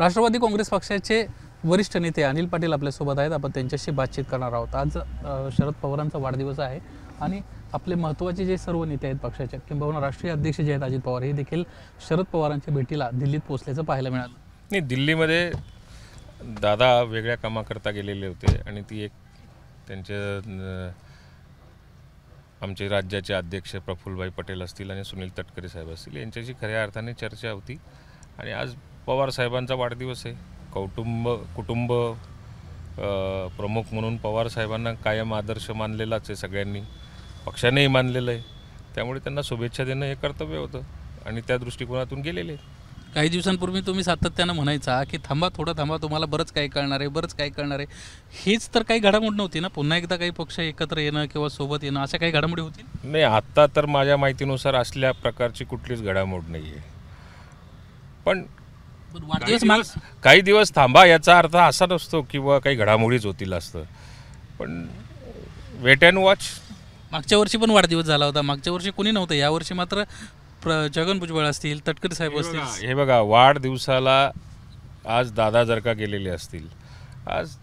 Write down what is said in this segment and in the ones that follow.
राष्ट्रवादी काँग्रेस पक्षाचे वरिष्ठ नेते अनिल पाटील आपल्यासोबत आहेत आपण त्यांच्याशी बातचीत करणार आहोत आज शरद पवारांचा वाढदिवस आहे आणि आपले महत्त्वाचे जे सर्व नेते आहेत पक्षाचे किंबहुना राष्ट्रीय अध्यक्ष जे आहेत अजित पवार हे देखील शरद पवारांच्या भेटीला दिल्लीत पोचल्याचं पाहायला मिळालं नाही दिल्लीमध्ये दादा वेगळ्या कामाकरता गेलेले होते आणि ती एक त्यांच्या आमचे राज्याचे अध्यक्ष प्रफुल्लभाई पटेल असतील आणि सुनील तटकरे साहेब असतील यांच्याशी खऱ्या अर्थाने चर्चा होती आणि आज पवारसाहेबांचा वाढदिवस आहे कौटुंब कुटुंब प्रमुख म्हणून पवारसाहेबांना कायम आदर्श मानलेलाच आहे सगळ्यांनी पक्षानेही मानलेलं आहे त्यामुळे त्यांना शुभेच्छा देणं हे कर्तव्य होतं आणि त्या दृष्टिकोनातून गेलेले काही दिवसांपूर्वी तुम्ही सातत्यानं म्हणायचा की थांबा थोडं थांबा तुम्हाला बरंच काही कळणार आहे बरंच काही कळणार आहे हेच तर काही घडामोड नव्हती ना पुन्हा एकदा काही पक्ष एकत्र येणं किंवा सोबत येणं अशा काही घडामोडी होती नाही आत्ता तर माझ्या माहितीनुसार असल्या प्रकारची कुठलीच घडामोड नाही आहे पण वाढदिवस काही दिवस थांबा याचा अर्थ असा नसतो किंवा काही घडामोडीच होतील असतं पण वेट अँड वॉच मागच्या वर्षी पण वाढदिवस झाला होता मागच्या वर्षी कोणी नव्हतं यावर्षी मात्र जगन भुजबळ असतील तटकरी साहेब असतील हे बघा वाढदिवसाला आज दादा जर का गेलेले असतील आज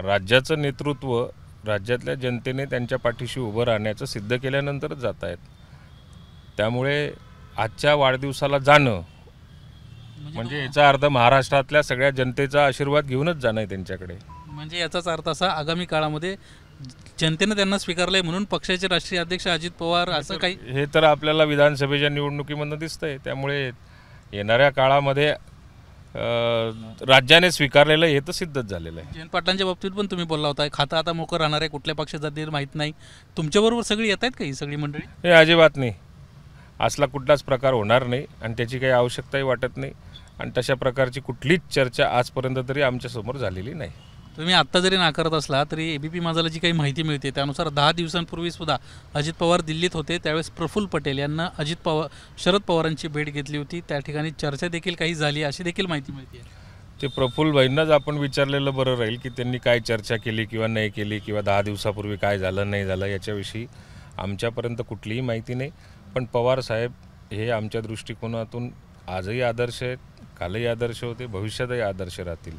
राज्याचं नेतृत्व राज्यातल्या जनतेने त्यांच्या पाठीशी उभं राहण्याचं सिद्ध केल्यानंतरच जात आहेत त्यामुळे आजच्या वाढदिवसाला जाणं म्हणजे, म्हणजे याचा अर्थ महाराष्ट्रातल्या सगळ्या जनतेचा आशीर्वाद घेऊनच जाणं आहे त्यांच्याकडे म्हणजे याचाच अर्थ असा आगामी काळामध्ये जनतेने त्यांना स्वीकारलंय म्हणून पक्षाचे राष्ट्रीय अध्यक्ष अजित पवार असं काही हे तर आपल्याला विधानसभेच्या निवडणुकीमधनं दिसतंय त्यामुळे येणाऱ्या काळामध्ये राज्याने स्वीकारलेलं हे तर सिद्धच झालेलं आहे जयंत पाटलांच्या बाबतीत पण तुम्ही बोलला होता खाता आता मोकं राहणार आहे कुठल्या पक्षात जातील माहीत नाही तुमच्याबरोबर सगळी येत आहेत का ही सगळी मंडळी हे अजिबात नाही असला कुठलाच प्रकार होणार नाही आणि त्याची काही आवश्यकताही वाटत नाही आणि तशा प्रकारची कुठलीच चर्चा आजपर्यंत तरी आमच्यासमोर झालेली नाही तुम्ही आत्ता जरी नाकारत असला तरी ए बी पी माझाला जी काही माहिती मिळते त्यानुसार दहा दिवसांपूर्वी सुद्धा अजित पवार दिल्लीत होते त्यावेळेस प्रफुल्ल पटेल यांना अजित पवार शरद पवारांची भेट घेतली होती त्या ठिकाणी चर्चा देखील काही झाली अशी देखील माहिती मिळते ते भाईंनाच आपण विचारलेलं बरं राहील की त्यांनी काय चर्चा केली किंवा नाही केली किंवा दहा दिवसापूर्वी काय झालं नाही झालं याच्याविषयी आमच्यापर्यंत कुठलीही माहिती नाही पण पवार साहेब हे आमच्या दृष्टिकोनातून आजही आदर्श आहेत कालही आदर्श होते भविष्यातही आदर्श राहतील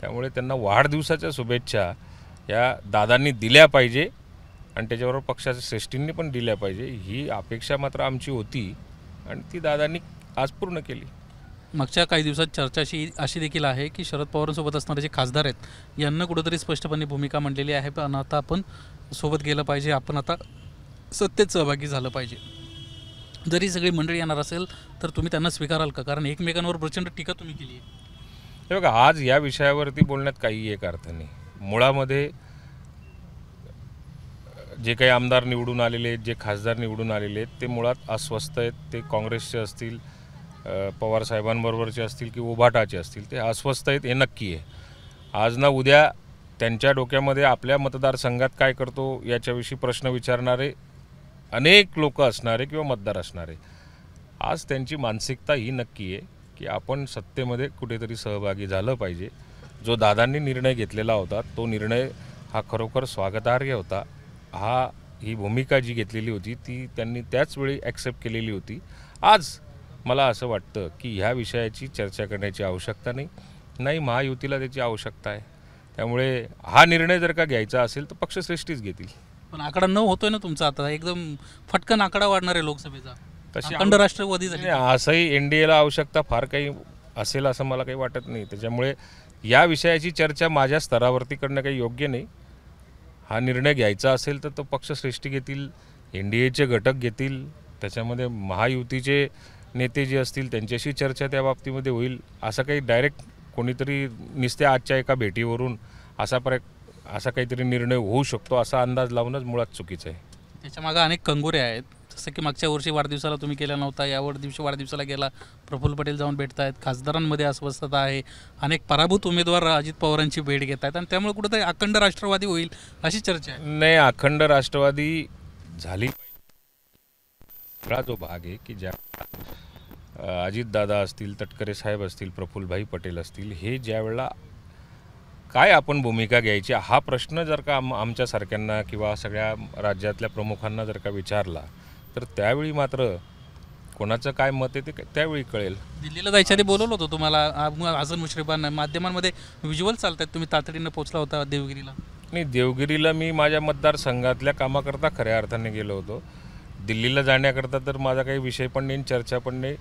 त्यामुळे त्यांना वाढदिवसाच्या शुभेच्छा या दादांनी दिल्या पाहिजे आणि त्याच्याबरोबर पक्षाच्या श्रेष्ठींनी पण दिल्या पाहिजे ही अपेक्षा मात्र आमची होती आणि ती दादांनी आज पूर्ण केली मागच्या काही दिवसात चर्चा अशी अशी देखील आहे की शरद पवारांसोबत असणारे जे खासदार आहेत यांना कुठंतरी स्पष्टपणे भूमिका मांडलेली आहे पण आता आपण सोबत गेलं पाहिजे आपण आता सत्तेत सहभागी झालं पाहिजे जरी सगळी मंडळी येणार असेल तर तुम्ही त्यांना स्वीकाराल का कारण एकमेकांवर प्रचंड टीका तुम्ही केली आहे हे बघा आज या विषयावरती बोलण्यात काही एक अर्थ नाही मुळामध्ये जे काही आमदार निवडून आलेले आहेत जे खासदार निवडून आलेले आहेत ते मुळात अस्वस्थ आहेत ते काँग्रेसचे असतील पवार असतील की उभाटाचे असतील ते अस्वस्थ आहेत हे नक्की आहे आज ना उद्या त्यांच्या डोक्यामध्ये आपल्या मतदारसंघात काय करतो याच्याविषयी प्रश्न विचारणारे अनेक लोक असणारे किंवा मतदार असणारे आज त्यांची मानसिकता ही नक्की आहे की आपण सत्तेमध्ये कुठेतरी सहभागी झालं पाहिजे जो दादांनी निर्णय घेतलेला होता तो निर्णय हा खरोखर स्वागतार्ह होता हा ही भूमिका जी घेतलेली होती ती त्यांनी त्याचवेळी ॲक्सेप्ट केलेली होती आज मला असं वाटतं की ह्या विषयाची चर्चा करण्याची आवश्यकता नाही नाही महायुतीला त्याची आवश्यकता आहे त्यामुळे हा निर्णय जर का घ्यायचा असेल तर पक्षश्रेष्ठीच घेतील पण आकडा न होतोय ना तुमचा आता एकदम फटकन आकडा वाढणार आहे लोकसभेचा तशी अखंड झाली असंही एन डी एला आवश्यकता फार काही असेल असं मला काही वाटत नाही त्याच्यामुळे या विषयाची चर्चा माझ्या स्तरावरती करणं काही योग्य नाही हा निर्णय घ्यायचा असेल तर तो पक्षश्रेष्ठी घेतील एन डी एचे घटक घेतील त्याच्यामध्ये महायुतीचे नेते जे असतील त्यांच्याशी चर्चा त्या बाबतीमध्ये होईल असं काही डायरेक्ट कोणीतरी निसत्या आजच्या एका भेटीवरून असा प्र असा काहीतरी निर्णय होऊ शकतो असा अंदाज लावणंच मुळात चुकीचं आहे त्याच्या मागे अनेक कंगोरे आहेत जसं की मागच्या वर्षी वाढदिवसाला तुम्ही केला नव्हता यावर दिवशी वाढदिवसाला गेला प्रफुल्ल पटेल जाऊन भेटतायत खासदारांमध्ये अस्वस्थता आहे अनेक पराभूत उमेदवार अजित पवारांची भेट घेत आहेत आणि त्यामुळे कुठंतरी अखंड राष्ट्रवादी होईल अशी चर्चा आहे नाही अखंड राष्ट्रवादी झाली जो भाग आहे की ज्या अजितदादा असतील तटकरे साहेब असतील प्रफुल्लभाई पटेल असतील हे ज्यावेळेला काय आपण भूमिका घ्यायची हा प्रश्न जर का आम आमच्यासारख्यांना किंवा सगळ्या राज्यातल्या प्रमुखांना जर का विचारला तर त्यावेळी मात्र कोणाचं काय मत आहे ते त्यावेळी कळेल दिल्लीला जायच्या आधी बोलवलं होतं तुम्हाला अजून मुश्रीफांना माध्यमांमध्ये व्हिज्युअल आहेत तुम्ही तातडीनं पोचला होता देवगिरीला नाही देवगिरीला मी माझ्या मतदारसंघातल्या कामाकरता खऱ्या अर्थाने गेलो होतो दिल्लीला जाण्याकरता तर माझा काही विषय पण नाही चर्चा पण नाही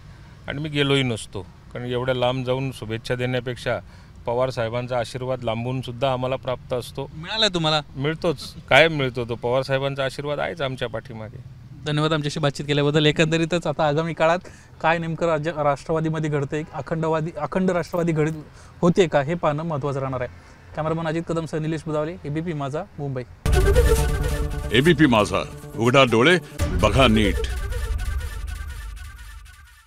आणि मी गेलोही नसतो कारण एवढ्या लांब जाऊन शुभेच्छा देण्यापेक्षा पवार साहेबांचा आशीर्वाद लांबून सुद्धा आम्हाला प्राप्त असतो मिळाला तुम्हाला मिळतोच काय मिळतो तो पवार साहेबांचा आशीर्वाद आहेच आमच्या पाठीमागे धन्यवाद आमच्याशी बातचीत केल्याबद्दल एकंदरीतच आता आगामी काळात काय नेमकं राज्य राष्ट्रवादीमध्ये घडतंय अखंडवादी अखंड राष्ट्रवादी घडत होते का हे पाहणं महत्त्वाचं राहणार आहे cameraman Ajit Kadam sir Nilesh Budawale ABP Majha Mumbai ABP माझा उघडा डोळे बघा नीट